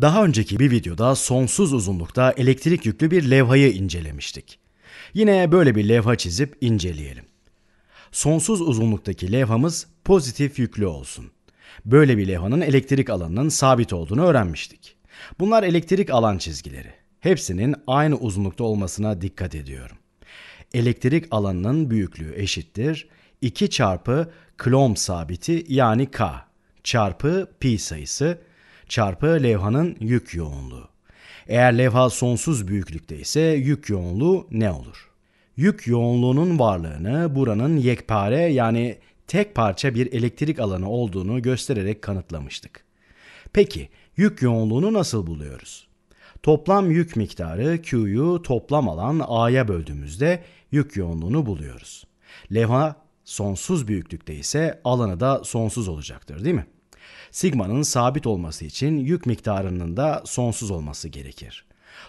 Daha önceki bir videoda sonsuz uzunlukta elektrik yüklü bir levhayı incelemiştik. Yine böyle bir levha çizip inceleyelim. Sonsuz uzunluktaki levhamız pozitif yüklü olsun. Böyle bir levhanın elektrik alanının sabit olduğunu öğrenmiştik. Bunlar elektrik alan çizgileri. Hepsinin aynı uzunlukta olmasına dikkat ediyorum. Elektrik alanının büyüklüğü eşittir 2 çarpı Coulomb sabiti yani K çarpı pi sayısı çarpı levhanın yük yoğunluğu. Eğer levha sonsuz büyüklükte ise yük yoğunluğu ne olur? Yük yoğunluğunun varlığını buranın yekpare yani tek parça bir elektrik alanı olduğunu göstererek kanıtlamıştık. Peki yük yoğunluğunu nasıl buluyoruz? Toplam yük miktarı Q'yu toplam alan A'ya böldüğümüzde yük yoğunluğunu buluyoruz. Levha sonsuz büyüklükte ise alanı da sonsuz olacaktır değil mi? Sigma'nın sabit olması için yük miktarının da sonsuz olması gerekir.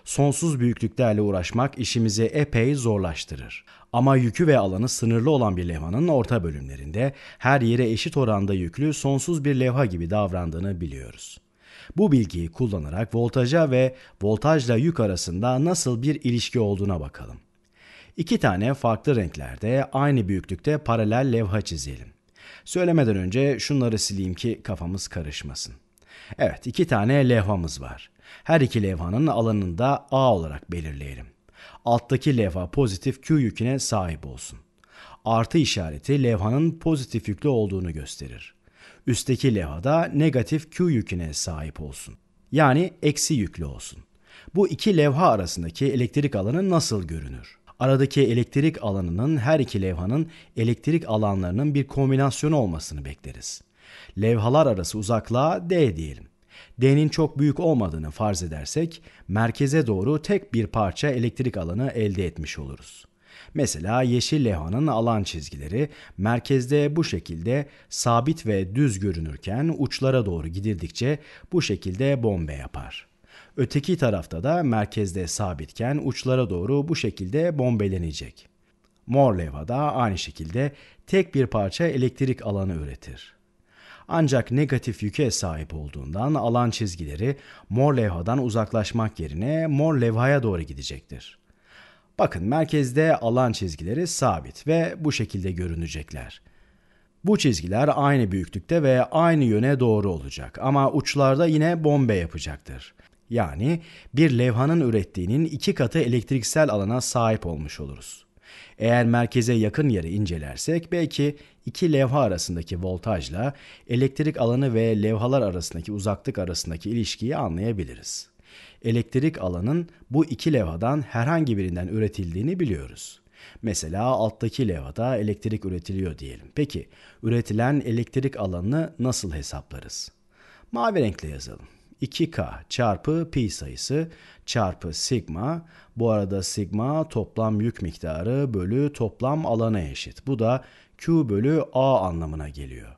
Sonsuz büyüklüklerle uğraşmak işimizi epey zorlaştırır. Ama yükü ve alanı sınırlı olan bir levhanın orta bölümlerinde her yere eşit oranda yüklü sonsuz bir levha gibi davrandığını biliyoruz. Bu bilgiyi kullanarak voltaja ve voltajla yük arasında nasıl bir ilişki olduğuna bakalım. İki tane farklı renklerde aynı büyüklükte paralel levha çizelim. Söylemeden önce şunları sileyim ki kafamız karışmasın. Evet iki tane levhamız var. Her iki levhanın alanını da A olarak belirleyelim. Alttaki levha pozitif Q yüküne sahip olsun. Artı işareti levhanın pozitif yüklü olduğunu gösterir. Üstteki levhada negatif Q yüküne sahip olsun. Yani eksi yüklü olsun. Bu iki levha arasındaki elektrik alanı nasıl görünür? aradaki elektrik alanının her iki levhanın elektrik alanlarının bir kombinasyonu olmasını bekleriz. Levhalar arası uzaklığa D diyelim. D'nin çok büyük olmadığını farz edersek merkeze doğru tek bir parça elektrik alanı elde etmiş oluruz. Mesela yeşil levhanın alan çizgileri merkezde bu şekilde sabit ve düz görünürken uçlara doğru gidildikçe bu şekilde bombe yapar. Öteki tarafta da merkezde sabitken uçlara doğru bu şekilde bombelenecek. Mor levha da aynı şekilde tek bir parça elektrik alanı üretir. Ancak negatif yüke sahip olduğundan alan çizgileri mor levhadan uzaklaşmak yerine mor levhaya doğru gidecektir. Bakın merkezde alan çizgileri sabit ve bu şekilde görünecekler. Bu çizgiler aynı büyüklükte ve aynı yöne doğru olacak ama uçlarda yine bombe yapacaktır. Yani bir levhanın ürettiğinin iki katı elektriksel alana sahip olmuş oluruz. Eğer merkeze yakın yeri incelersek belki iki levha arasındaki voltajla elektrik alanı ve levhalar arasındaki uzaklık arasındaki ilişkiyi anlayabiliriz. Elektrik alanın bu iki levhadan herhangi birinden üretildiğini biliyoruz. Mesela alttaki levhada elektrik üretiliyor diyelim. Peki üretilen elektrik alanını nasıl hesaplarız? Mavi renkle yazalım. 2K çarpı pi sayısı çarpı sigma. Bu arada sigma toplam yük miktarı bölü toplam alana eşit. Bu da Q bölü A anlamına geliyor.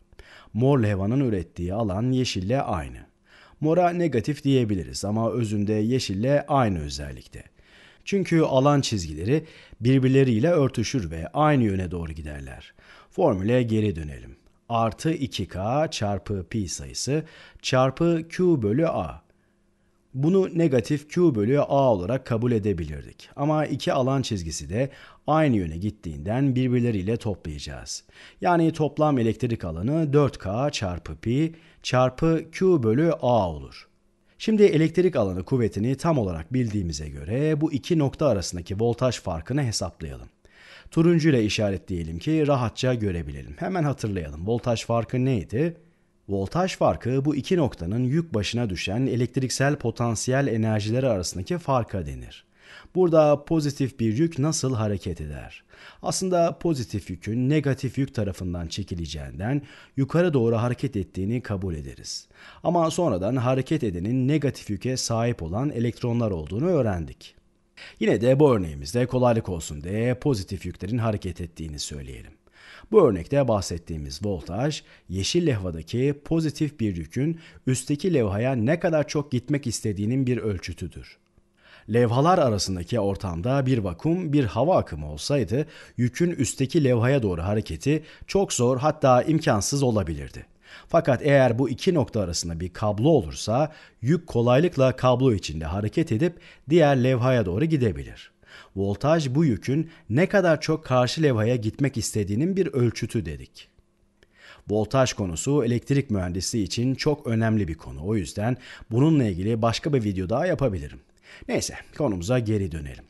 Mor levhanın ürettiği alan yeşille aynı. Mora negatif diyebiliriz ama özünde yeşille aynı özellikte. Çünkü alan çizgileri birbirleriyle örtüşür ve aynı yöne doğru giderler. Formüle geri dönelim artı 2k çarpı pi sayısı çarpı q bölü a. Bunu negatif q bölü a olarak kabul edebilirdik. Ama iki alan çizgisi de aynı yöne gittiğinden birbirleriyle toplayacağız. Yani toplam elektrik alanı 4k çarpı pi çarpı q bölü a olur. Şimdi elektrik alanı kuvvetini tam olarak bildiğimize göre bu iki nokta arasındaki voltaj farkını hesaplayalım. Turuncu ile işaretleyelim ki rahatça görebilelim. Hemen hatırlayalım. Voltaj farkı neydi? Voltaj farkı bu iki noktanın yük başına düşen elektriksel potansiyel enerjileri arasındaki farka denir. Burada pozitif bir yük nasıl hareket eder? Aslında pozitif yükün negatif yük tarafından çekileceğinden yukarı doğru hareket ettiğini kabul ederiz. Ama sonradan hareket edenin negatif yüke sahip olan elektronlar olduğunu öğrendik. Yine de bu örneğimizde kolaylık olsun diye pozitif yüklerin hareket ettiğini söyleyelim. Bu örnekte bahsettiğimiz voltaj, yeşil levhadaki pozitif bir yükün üstteki levhaya ne kadar çok gitmek istediğinin bir ölçütüdür. Levhalar arasındaki ortamda bir vakum, bir hava akımı olsaydı yükün üstteki levhaya doğru hareketi çok zor hatta imkansız olabilirdi. Fakat eğer bu iki nokta arasında bir kablo olursa yük kolaylıkla kablo içinde hareket edip diğer levhaya doğru gidebilir. Voltaj bu yükün ne kadar çok karşı levhaya gitmek istediğinin bir ölçütü dedik. Voltaj konusu elektrik mühendisliği için çok önemli bir konu. O yüzden bununla ilgili başka bir video daha yapabilirim. Neyse konumuza geri dönelim.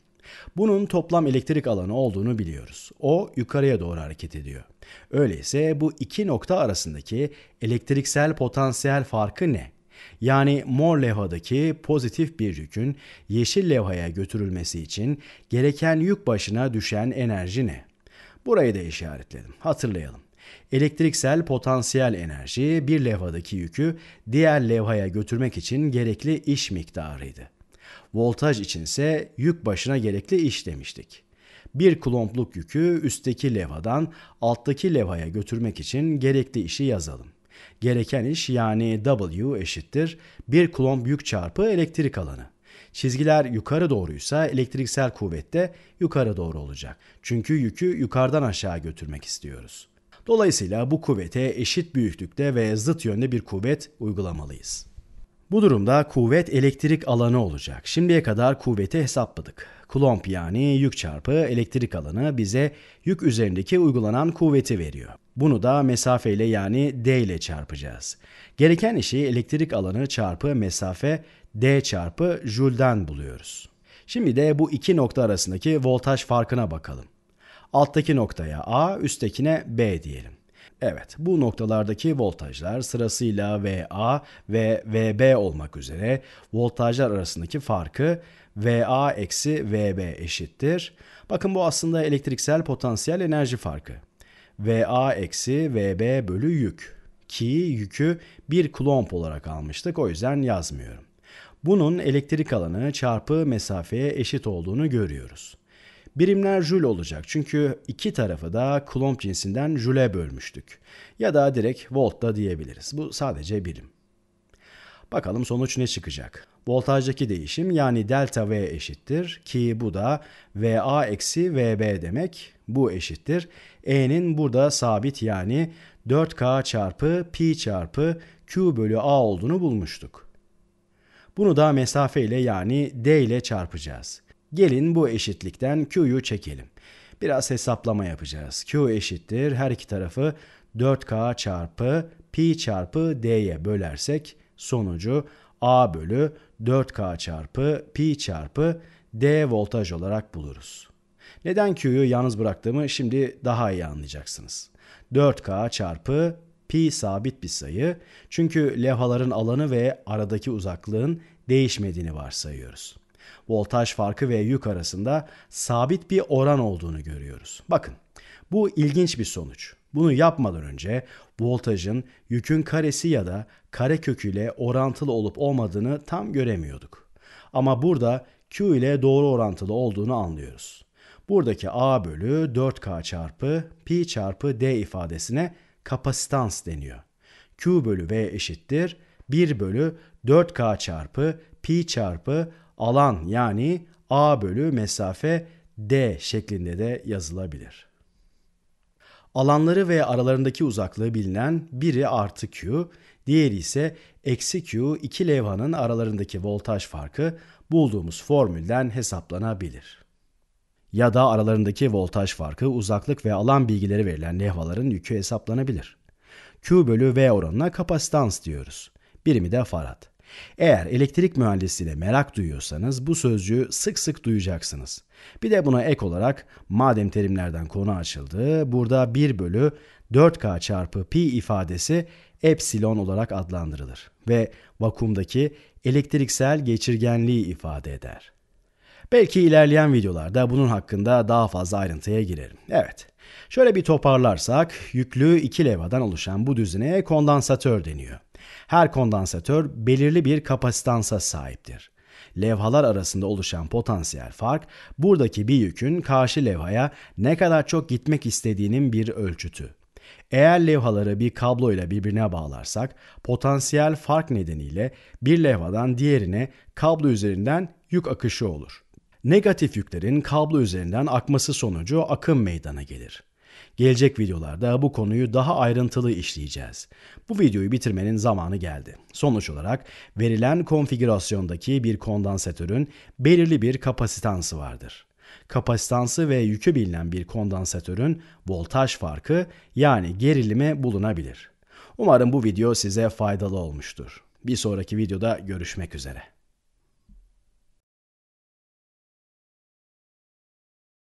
Bunun toplam elektrik alanı olduğunu biliyoruz. O yukarıya doğru hareket ediyor. Öyleyse bu iki nokta arasındaki elektriksel potansiyel farkı ne? Yani mor levhadaki pozitif bir yükün yeşil levhaya götürülmesi için gereken yük başına düşen enerji ne? Burayı da işaretledim. Hatırlayalım. Elektriksel potansiyel enerji bir levhadaki yükü diğer levhaya götürmek için gerekli iş miktarıydı. Voltaj için ise yük başına gerekli iş demiştik. Bir klompluk yükü üstteki levadan alttaki levaya götürmek için gerekli işi yazalım. Gereken iş yani W eşittir 1 klomp yük çarpı elektrik alanı. Çizgiler yukarı doğruysa elektriksel kuvvet de yukarı doğru olacak. Çünkü yükü yukarıdan aşağı götürmek istiyoruz. Dolayısıyla bu kuvvete eşit büyüklükte ve zıt yönde bir kuvvet uygulamalıyız. Bu durumda kuvvet elektrik alanı olacak. Şimdiye kadar kuvveti hesapladık. Kulomb yani yük çarpı elektrik alanı bize yük üzerindeki uygulanan kuvveti veriyor. Bunu da mesafeyle yani d ile çarpacağız. Gereken işi elektrik alanı çarpı mesafe d çarpı jülden buluyoruz. Şimdi de bu iki nokta arasındaki voltaj farkına bakalım. Alttaki noktaya A, üsttekine B diyelim. Evet, bu noktalardaki voltajlar sırasıyla VA ve VB olmak üzere voltajlar arasındaki farkı VA eksi VB eşittir. Bakın bu aslında elektriksel potansiyel enerji farkı. VA eksi VB bölü yük ki yükü 1 klomp olarak almıştık o yüzden yazmıyorum. Bunun elektrik alanı çarpı mesafeye eşit olduğunu görüyoruz. Birimler jül olacak çünkü iki tarafı da kulomb cinsinden jüle bölmüştük. Ya da direkt volt da diyebiliriz. Bu sadece birim. Bakalım sonuç ne çıkacak? Voltajdaki değişim yani delta V eşittir ki bu da VA eksi VB demek. Bu eşittir. E'nin burada sabit yani 4K çarpı pi çarpı Q bölü A olduğunu bulmuştuk. Bunu da mesafe ile yani D ile çarpacağız. Gelin bu eşitlikten Q'yu çekelim. Biraz hesaplama yapacağız. Q eşittir her iki tarafı 4K çarpı pi çarpı d'ye bölersek sonucu A bölü 4K çarpı pi çarpı d voltaj olarak buluruz. Neden Q'yu yalnız bıraktığımı şimdi daha iyi anlayacaksınız. 4K çarpı pi sabit bir sayı çünkü levhaların alanı ve aradaki uzaklığın değişmediğini varsayıyoruz voltaj farkı ve yük arasında sabit bir oran olduğunu görüyoruz. Bakın bu ilginç bir sonuç. Bunu yapmadan önce voltajın yükün karesi ya da kare köküyle orantılı olup olmadığını tam göremiyorduk. Ama burada Q ile doğru orantılı olduğunu anlıyoruz. Buradaki A bölü 4K çarpı pi çarpı D ifadesine kapasitans deniyor. Q bölü V eşittir 1 bölü 4K çarpı pi çarpı alan yani A bölü mesafe D şeklinde de yazılabilir. Alanları ve aralarındaki uzaklığı bilinen biri artı Q, diğeri ise eksi Q iki levhanın aralarındaki voltaj farkı bulduğumuz formülden hesaplanabilir. Ya da aralarındaki voltaj farkı uzaklık ve alan bilgileri verilen levhaların yükü hesaplanabilir. Q bölü V oranına kapasitans diyoruz. Birimi de farad. Eğer elektrik mühendisliğine merak duyuyorsanız bu sözcüğü sık sık duyacaksınız. Bir de buna ek olarak madem terimlerden konu açıldı, burada 1 bölü 4K çarpı pi ifadesi epsilon olarak adlandırılır ve vakumdaki elektriksel geçirgenliği ifade eder. Belki ilerleyen videolarda bunun hakkında daha fazla ayrıntıya girerim. Evet. Şöyle bir toparlarsak, yüklü iki levadan oluşan bu düzine kondansatör deniyor. Her kondansatör belirli bir kapasitansa sahiptir. Levhalar arasında oluşan potansiyel fark buradaki bir yükün karşı levhaya ne kadar çok gitmek istediğinin bir ölçütü. Eğer levhaları bir kabloyla birbirine bağlarsak potansiyel fark nedeniyle bir levhadan diğerine kablo üzerinden yük akışı olur. Negatif yüklerin kablo üzerinden akması sonucu akım meydana gelir. Gelecek videolarda bu konuyu daha ayrıntılı işleyeceğiz. Bu videoyu bitirmenin zamanı geldi. Sonuç olarak verilen konfigürasyondaki bir kondansatörün belirli bir kapasitansı vardır kapasitansı ve yükü bilinen bir kondansatörün voltaj farkı yani gerilimi bulunabilir. Umarım bu video size faydalı olmuştur. Bir sonraki videoda görüşmek üzere.